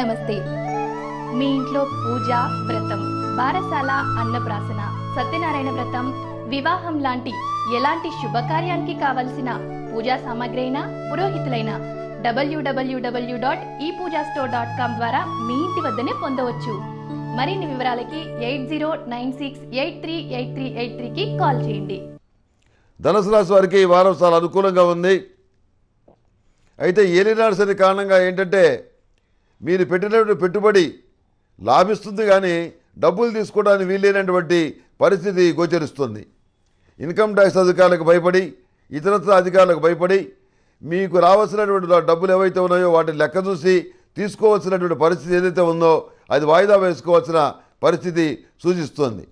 నమస్తే మీ ఇంట్లో పూజ వ్రతం బారసాల అన్నప్రాసన సత్యనారాయణ వ్రతం వివాహం లాంటి ఎలాంటి శుభకార్యానికి కావలసిన పూజా సామాగ్రి అయినా పురోహితులైన డబ్ల్యూడబ్ల్యూడబ్ల్యూ డాట్ ఈ పూజా స్టోర్ డాట్ కామ్ ద్వారా మీ ఇంటి వద్దనే పొందవచ్చు మరిన్ని వివరాలకి eight zero nine six eight three eight three eight త్రీకి కాల్ చేయండి ధనుసు రాశి వారికి ఈ వారం చాలా అనుకూలంగా ఉంది అయితే ఏలినాడు సరి కారణంగా ఏంటంటే మీరు పెట్టినటువంటి పెట్టుబడి లాభిస్తుంది కానీ డబ్బులు తీసుకోవడానికి వీలైనటువంటి పరిస్థితి గోచరిస్తుంది ఇన్కమ్ ట్యాక్స్ అధికారులకు భయపడి ఇతరత్ర అధికారులకు భయపడి మీకు రావాల్సినటువంటి డబ్బులు ఏవైతే ఉన్నాయో వాటిని లెక్క చూసి తీసుకోవాల్సినటువంటి పరిస్థితి ఏదైతే ఉందో అది వాయిదా వేసుకోవాల్సిన పరిస్థితి సూచిస్తోంది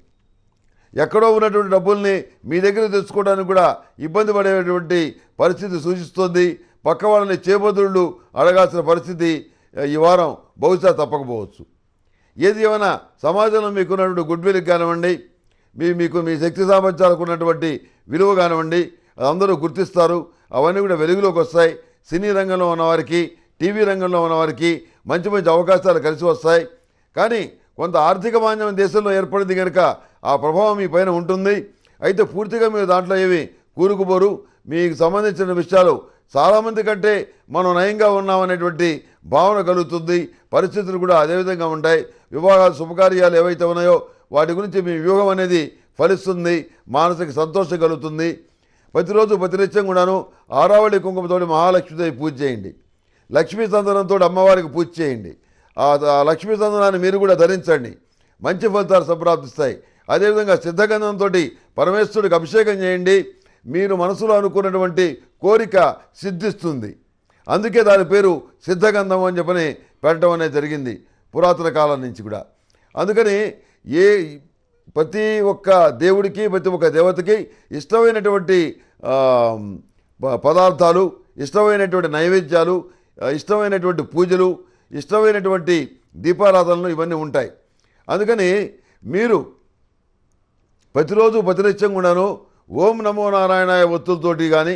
ఎక్కడో ఉన్నటువంటి డబ్బుల్ని మీ దగ్గర తెచ్చుకోవడానికి కూడా ఇబ్బంది పడేటువంటి పరిస్థితి సూచిస్తోంది పక్క వాళ్ళని చేబదుళ్ళు అడగాల్సిన పరిస్థితి ఈ వారం బహుశా తప్పకపోవచ్చు ఏది ఏమైనా సమాజంలో మీకున్నటువంటి గుడ్ విల్కి కానివ్వండి మీ మీకు మీ శక్తి సామర్థ్యాలకు ఉన్నటువంటి విలువ కానివ్వండి అందరూ గుర్తిస్తారు అవన్నీ కూడా వెలుగులోకి వస్తాయి సినీ రంగంలో ఉన్నవారికి టీవీ రంగంలో ఉన్నవారికి మంచి మంచి అవకాశాలు కలిసి వస్తాయి కానీ కొంత ఆర్థిక మాంద్యం దేశంలో ఏర్పడింది కనుక ఆ ప్రభావం మీ పైన ఉంటుంది అయితే పూర్తిగా మీరు దాంట్లో ఏవి కూరుకుపోరు మీకు సంబంధించిన విషయాలు చాలామంది కంటే మనం నయంగా ఉన్నామనేటువంటి భావన కలుగుతుంది పరిస్థితులు కూడా అదేవిధంగా ఉంటాయి వివాహాలు శుభకార్యాలు ఏవైతే ఉన్నాయో వాటి గురించి మీ వ్యూహం అనేది ఫలిస్తుంది మానసిక సంతోషం కలుగుతుంది ప్రతిరోజు ప్రతినిత్యం కూడాను ఆరావళి కుంకుమతోటి మహాలక్ష్మిదేవి పూజ చేయండి లక్ష్మీ చందనంతో అమ్మవారికి పూజ చేయండి ఆ లక్ష్మీ చందనాన్ని మీరు కూడా ధరించండి మంచి ఫలితాలు సంప్రాప్తిస్తాయి అదేవిధంగా సిద్ధగంధంతో పరమేశ్వరుడికి అభిషేకం చేయండి మీరు మనసులో అనుకున్నటువంటి కోరిక సిద్ధిస్తుంది అందుకే దాని పేరు సిద్ధగంధం అని చెప్పని పెట్టడం అనేది జరిగింది పురాతన కాలం నుంచి కూడా అందుకని ఏ ప్రతి ఒక్క దేవుడికి ప్రతి ఒక్క దేవతకి ఇష్టమైనటువంటి పదార్థాలు ఇష్టమైనటువంటి నైవేద్యాలు ఇష్టమైనటువంటి పూజలు ఇష్టమైనటువంటి దీపారాధనలు ఇవన్నీ ఉంటాయి అందుకని మీరు ప్రతిరోజు ప్రతినిత్యం కూడాను ఓం నమో నారాయణ ఒత్తులతోటి కానీ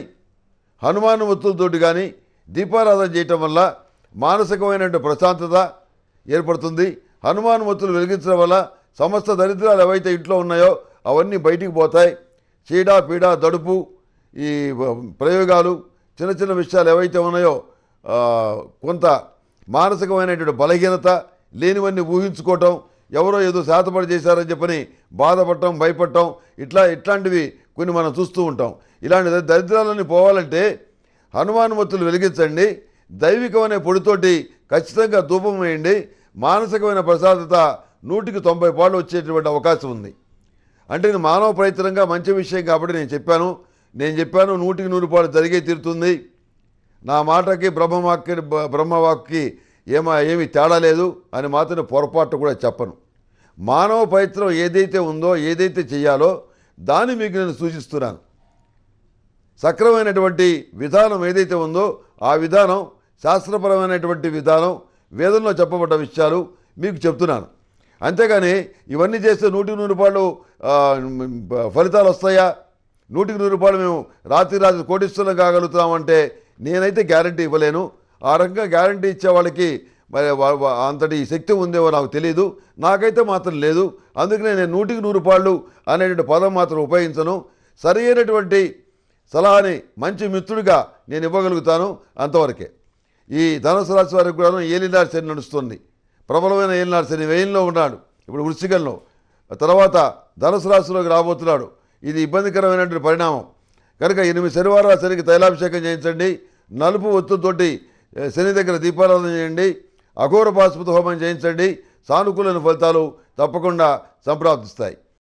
హనుమాన్ ఒత్తులతోటి కానీ దీపారాధన చేయటం వల్ల మానసికమైనటువంటి ప్రశాంతత ఏర్పడుతుంది హనుమాన్ మొత్తులు వెలిగించడం వల్ల సమస్త దరిద్రాలు ఏవైతే ఇంట్లో ఉన్నాయో అవన్నీ బయటికి పోతాయి చీడ పీడ దడుపు ఈ ప్రయోగాలు చిన్న చిన్న విషయాలు ఏవైతే ఉన్నాయో కొంత మానసికమైనటువంటి బలహీనత లేనివన్నీ ఊహించుకోవటం ఎవరో ఏదో శాతపడి చేశారని చెప్పని బాధపడటం భయపడటం ఇట్లా ఇట్లాంటివి కొన్ని మనం చూస్తూ ఉంటాం ఇలాంటి దరిద్రాలన్నీ పోవాలంటే హనుమానుమతులు వెలిగించండి దైవికమైన పొడితోటి ఖచ్చితంగా ధూపం వేయండి మానసికమైన ప్రసాదత నూటికి తొంభై పాళ్ళు వచ్చేటువంటి అవకాశం ఉంది అంటే ఇది మానవ ప్రయత్నంగా మంచి విషయం కాబట్టి నేను చెప్పాను నేను చెప్పాను నూటికి నూరు పాలు జరిగే తీరుతుంది నా మాటకి బ్రహ్మవాక్య బ్రహ్మవాక్కి ఏమా ఏమి తేడా లేదు అని మాత్రం పొరపాటు కూడా చెప్పను మానవ ప్రయత్నం ఏదైతే ఉందో ఏదైతే చేయాలో దాన్ని మీకు నేను సూచిస్తున్నాను సక్రమైనటువంటి విధానం ఏదైతే ఉందో ఆ విధానం శాస్త్రపరమైనటువంటి విధానం వేదంలో చెప్పబడ్డ విషయాలు మీకు చెప్తున్నాను అంతేగాని ఇవన్నీ చేస్తే నూటికి నూరు రూపాయలు ఫలితాలు వస్తాయా నూటికి నూరు రూపాయలు మేము రాత్రి రాత్రి కోటిస్తున్న కాగలుగుతామంటే నేనైతే గ్యారంటీ ఇవ్వలేను ఆ రకంగా గ్యారంటీ ఇచ్చే వాళ్ళకి మరి అంతటి శక్తి ఉందేమో నాకు తెలియదు నాకైతే మాత్రం లేదు అందుకనే నేను నూటికి నూరు రూపాయలు అనేటువంటి పదం మాత్రం ఉపయోగించను సరి అయినటువంటి సలహాని మంచి మిత్రుడిగా నేను ఇవ్వగలుగుతాను అంతవరకే ఈ ధనుసు రాశి వారికి కూడా ఏలినాడు శని నడుస్తుంది ప్రబలమైన ఏలినాడు శని వేయంలో ఉన్నాడు ఇప్పుడు వృశ్చికంలో తర్వాత ధనుసు రాశిలోకి రాబోతున్నాడు ఇది ఇబ్బందికరమైనటువంటి పరిణామం కనుక ఎనిమిది శనివారం శనికి తైలాభిషేకం చేయించండి నలుపు ఒత్తుతోటి శని దగ్గర దీపారాధన చేయండి అఘోర పాశుపతి హోమం చేయించండి సానుకూలమైన ఫలితాలు తప్పకుండా సంప్రాప్తిస్తాయి